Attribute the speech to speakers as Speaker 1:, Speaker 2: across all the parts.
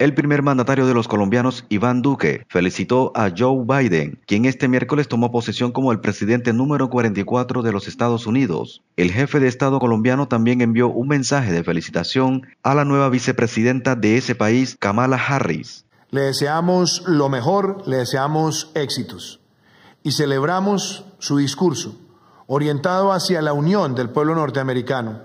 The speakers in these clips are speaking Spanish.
Speaker 1: El primer mandatario de los colombianos, Iván Duque, felicitó a Joe Biden, quien este miércoles tomó posesión como el presidente número 44 de los Estados Unidos. El jefe de Estado colombiano también envió un mensaje de felicitación a la nueva vicepresidenta de ese país,
Speaker 2: Kamala Harris. Le deseamos lo mejor, le deseamos éxitos y celebramos su discurso orientado hacia la unión del pueblo norteamericano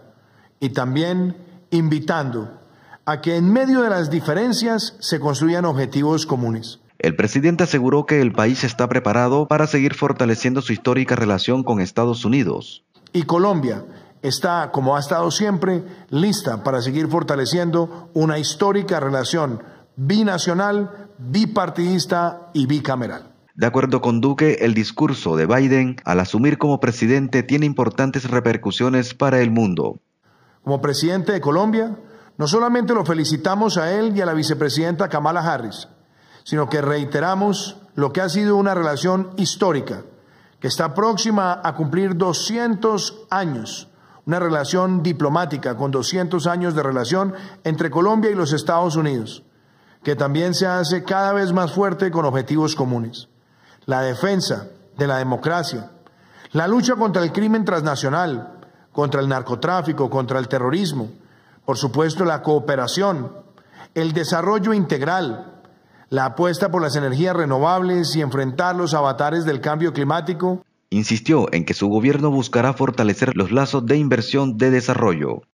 Speaker 2: y también invitando a que en medio de las diferencias se construyan objetivos comunes.
Speaker 1: El presidente aseguró que el país está preparado para seguir fortaleciendo su histórica relación con Estados Unidos.
Speaker 2: Y Colombia está, como ha estado siempre, lista para seguir fortaleciendo una histórica relación binacional, bipartidista y bicameral.
Speaker 1: De acuerdo con Duque, el discurso de Biden al asumir como presidente tiene importantes repercusiones para el
Speaker 2: mundo. Como presidente de Colombia, no solamente lo felicitamos a él y a la vicepresidenta Kamala Harris, sino que reiteramos lo que ha sido una relación histórica, que está próxima a cumplir 200 años, una relación diplomática con 200 años de relación entre Colombia y los Estados Unidos, que también se hace cada vez más fuerte con objetivos comunes. La defensa de la democracia, la lucha contra el crimen transnacional, contra el narcotráfico, contra el terrorismo, por supuesto, la cooperación, el desarrollo integral, la apuesta por las energías renovables y enfrentar los avatares del cambio climático.
Speaker 1: Insistió en que su gobierno buscará fortalecer los lazos de inversión de desarrollo